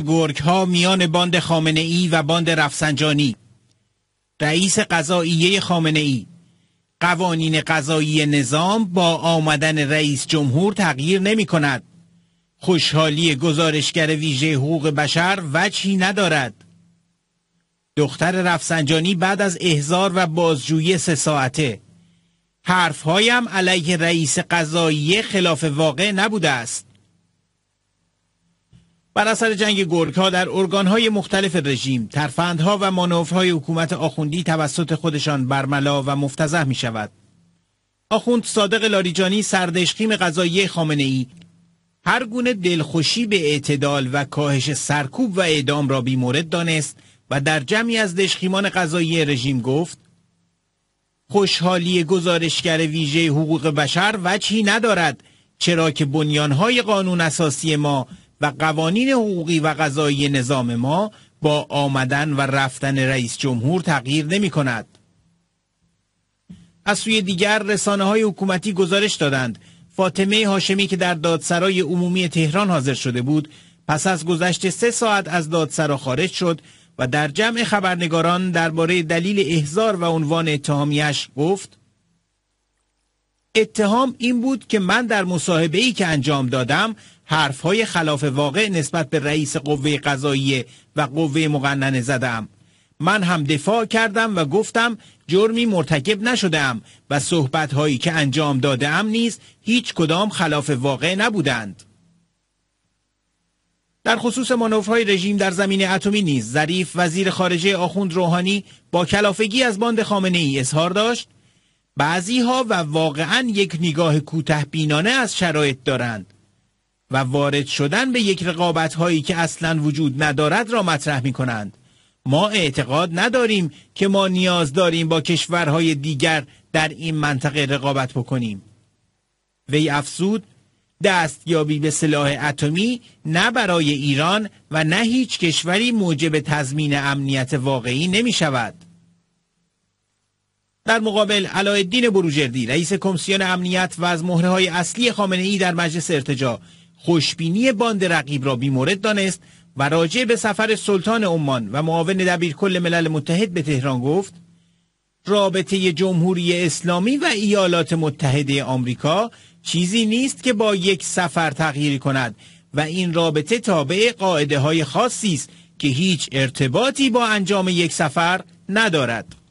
گرگ ها میان باند خامنه ای و باند رفسنجانی رئیس قضاییه خامنه ای قوانین قضایی نظام با آمدن رئیس جمهور تغییر نمی کند خوشحالی گزارشگر ویژه حقوق بشر وچی ندارد دختر رفسنجانی بعد از احزار و بازجویی سه ساعته حرفهایم علیه رئیس قضایی خلاف واقع نبوده است بر اثر جنگ گرگها در ارگانهای مختلف رژیم ترفندها و مانورهای حکومت آخوندی توسط خودشان برملا و مفتزه می شود. آخوند صادق لاریجانی سردشقیم غذایی خامنه ای هر گونه دلخوشی به اعتدال و کاهش سرکوب و اعدام را بیمورد دانست و در جمعی از دشخیمان غذایی رژیم گفت خوشحالی گزارشگر ویژه حقوق بشر وجهی ندارد چرا که بنیانهای قانون اساسی ما و قوانین حقوقی و قضایی نظام ما با آمدن و رفتن رئیس جمهور تغییر نمی کند. از سوی دیگر رسانه های حکومتی گزارش دادند فاطمه هاشمی که در دادسرای عمومی تهران حاضر شده بود پس از گذشت سه ساعت از دادسرا خارج شد و در جمع خبرنگاران درباره دلیل احضار و عنوان اتهامیش گفت اتهام این بود که من در مصاحبه ای که انجام دادم حرفهای خلاف واقع نسبت به رئیس قوه قضاییه و قوه مقننه زدم من هم دفاع کردم و گفتم جرمی مرتکب نشدم و صحبت هایی که انجام دادم نیز هیچ کدام خلاف واقع نبودند در خصوص مانورهای رژیم در زمین اتمی نیز ظریف وزیر خارجه آخوند روحانی با کلافگی از باند خامنه ای اظهار داشت بعضی ها و واقعا یک نگاه کوتاه بینانه از شرایط دارند و وارد شدن به یک رقابت هایی که اصلا وجود ندارد را مطرح می کنند. ما اعتقاد نداریم که ما نیاز داریم با کشورهای دیگر در این منطقه رقابت بکنیم. وی افزود دستیابی به سلاح اتمی نه برای ایران و نه هیچ کشوری موجب تضمین امنیت واقعی نمی شود. در مقابل علایالدین بروجردی رئیس کمیسیون امنیت و از مهره های اصلی خامنه ای در مجلس ارتجا خوشبینی باند رقیب را بیمورد دانست و راجع به سفر سلطان عمان و معاون دبیر کل ملل متحد به تهران گفت رابطه جمهوری اسلامی و ایالات متحده آمریکا چیزی نیست که با یک سفر تغییر کند و این رابطه تابع قاعده های خاصی است که هیچ ارتباطی با انجام یک سفر ندارد.